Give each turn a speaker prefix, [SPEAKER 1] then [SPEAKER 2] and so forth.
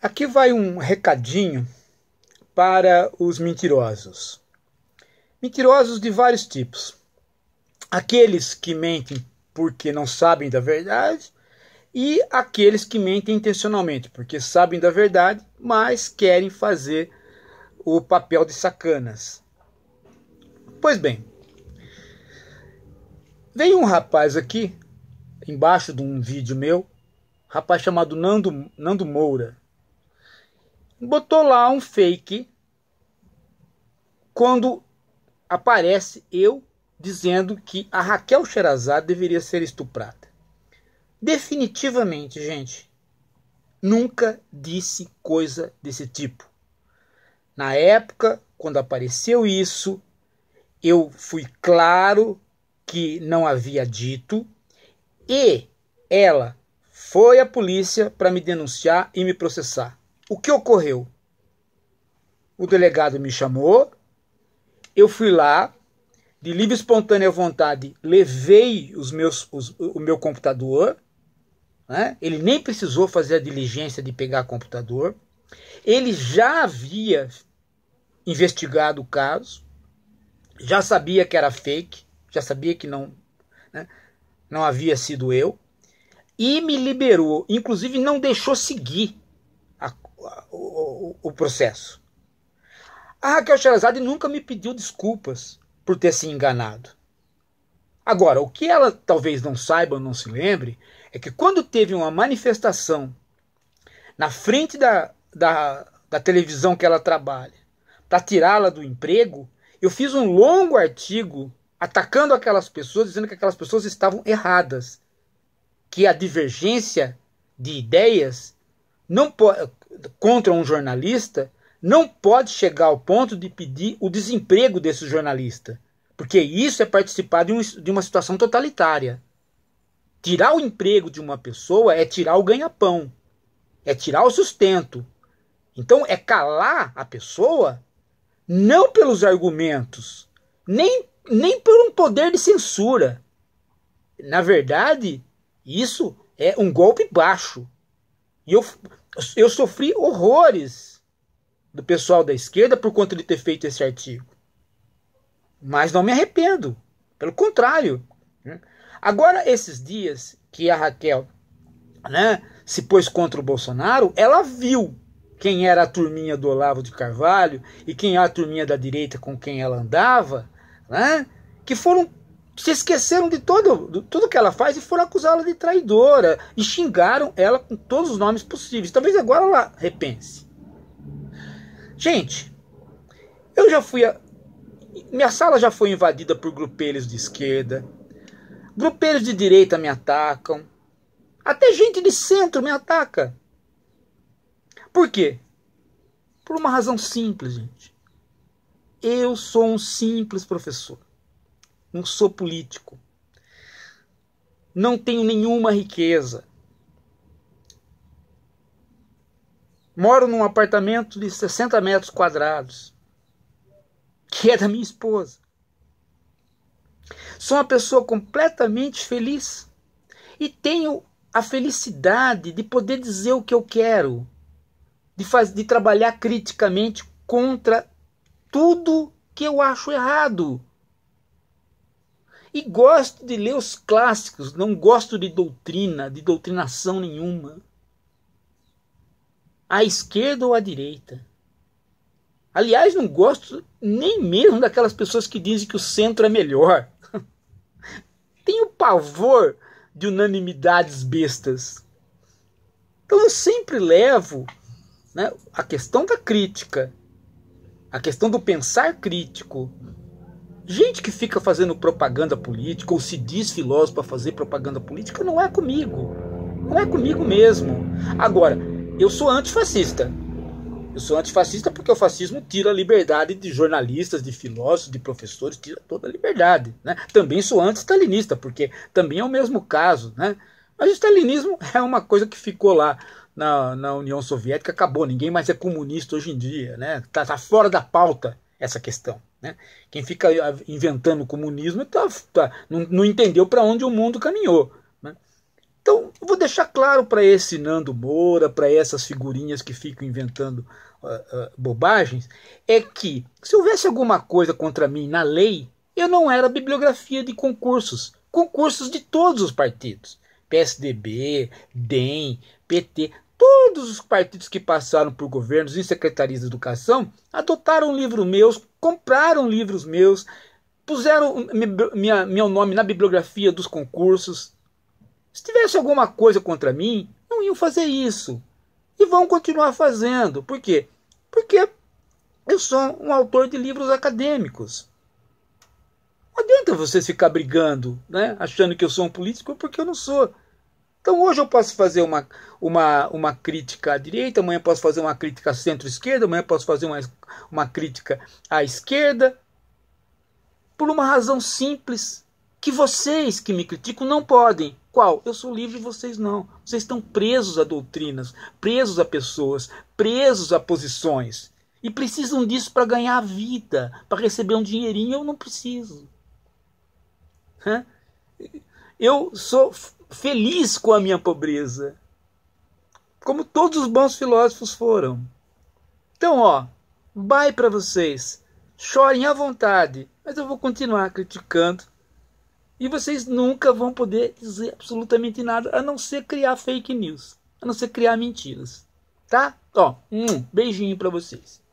[SPEAKER 1] Aqui vai um recadinho para os mentirosos. Mentirosos de vários tipos. Aqueles que mentem porque não sabem da verdade e aqueles que mentem intencionalmente, porque sabem da verdade, mas querem fazer o papel de sacanas. Pois bem, veio um rapaz aqui, embaixo de um vídeo meu, rapaz chamado Nando, Nando Moura botou lá um fake quando aparece eu dizendo que a Raquel Sherazade deveria ser estuprada. Definitivamente, gente, nunca disse coisa desse tipo. Na época, quando apareceu isso, eu fui claro que não havia dito e ela foi à polícia para me denunciar e me processar. O que ocorreu? O delegado me chamou, eu fui lá, de livre e espontânea vontade, levei os meus, os, o meu computador. Né? Ele nem precisou fazer a diligência de pegar computador. Ele já havia investigado o caso, já sabia que era fake, já sabia que não, né? não havia sido eu, e me liberou. Inclusive, não deixou seguir a, a, o, o, processo. A Raquel Charazade nunca me pediu desculpas por ter se enganado. Agora, o que ela talvez não saiba ou não se lembre é que quando teve uma manifestação na frente da, da, da televisão que ela trabalha para tirá-la do emprego, eu fiz um longo artigo atacando aquelas pessoas, dizendo que aquelas pessoas estavam erradas, que a divergência de ideias não contra um jornalista não pode chegar ao ponto de pedir o desemprego desse jornalista, porque isso é participar de, um, de uma situação totalitária. Tirar o emprego de uma pessoa é tirar o ganha-pão, é tirar o sustento. Então é calar a pessoa não pelos argumentos, nem, nem por um poder de censura. Na verdade, isso é um golpe baixo, e eu, eu sofri horrores do pessoal da esquerda por conta de ter feito esse artigo. Mas não me arrependo. Pelo contrário. Né? Agora, esses dias que a Raquel né, se pôs contra o Bolsonaro, ela viu quem era a turminha do Olavo de Carvalho e quem era é a turminha da direita com quem ela andava, né, que foram se esqueceram de, todo, de tudo que ela faz e foram acusá-la de traidora e xingaram ela com todos os nomes possíveis. Talvez agora ela repense. Gente, eu já fui. A... Minha sala já foi invadida por grupelhos de esquerda, grupelhos de direita me atacam, até gente de centro me ataca. Por quê? Por uma razão simples, gente. Eu sou um simples professor. Não sou político. Não tenho nenhuma riqueza. Moro num apartamento de 60 metros quadrados, que é da minha esposa. Sou uma pessoa completamente feliz e tenho a felicidade de poder dizer o que eu quero, de, faz, de trabalhar criticamente contra tudo que eu acho errado. E gosto de ler os clássicos, não gosto de doutrina, de doutrinação nenhuma. À esquerda ou à direita. Aliás, não gosto nem mesmo daquelas pessoas que dizem que o centro é melhor. Tenho pavor de unanimidades bestas. Então eu sempre levo né, a questão da crítica, a questão do pensar crítico, Gente que fica fazendo propaganda política ou se diz filósofo para fazer propaganda política não é comigo. Não é comigo mesmo. Agora, eu sou antifascista. Eu sou antifascista porque o fascismo tira a liberdade de jornalistas, de filósofos, de professores, tira toda a liberdade. Né? Também sou anti-stalinista, porque também é o mesmo caso. Né? Mas o stalinismo é uma coisa que ficou lá na, na União Soviética, acabou. Ninguém mais é comunista hoje em dia. Está né? Tá, tá, fora da pauta essa questão. Né? Quem fica ah, inventando comunismo tá, tá não, não, entendeu para onde o mundo caminhou. Né? Então, eu vou deixar claro para esse Nando Moura, para essas figurinhas que ficam inventando uh, uh, bobagens, é que se houvesse alguma coisa contra mim na lei, eu não era bibliografia de concursos. Concursos de todos os partidos. PSDB, DEM, PT, Todos os partidos que passaram por governos e secretarias de educação adotaram livros meus, compraram livros meus, puseram minha, meu nome na bibliografia dos concursos. Se tivesse alguma coisa contra mim, não iam fazer isso. E vão continuar fazendo. Por quê? Porque eu sou um autor de livros acadêmicos. Não adianta você ficar brigando, né? achando que eu sou um político, porque eu não sou. Então hoje eu posso fazer uma, uma, uma crítica à direita, amanhã posso fazer uma crítica à centro-esquerda, amanhã posso fazer uma, uma crítica à esquerda, por uma razão simples que vocês que me criticam não podem. Qual? Eu sou livre e vocês não. Vocês estão presos a doutrinas, presos a pessoas, presos a posições. E precisam disso para ganhar a vida, para receber um dinheirinho. Eu não preciso. Eu sou feliz com a minha pobreza, como todos os bons filósofos foram. Então, ó, vai para vocês, chorem à vontade, mas eu vou continuar criticando e vocês nunca vão poder dizer absolutamente nada a não ser criar fake news, a não ser criar mentiras, tá? Ó, um beijinho para vocês.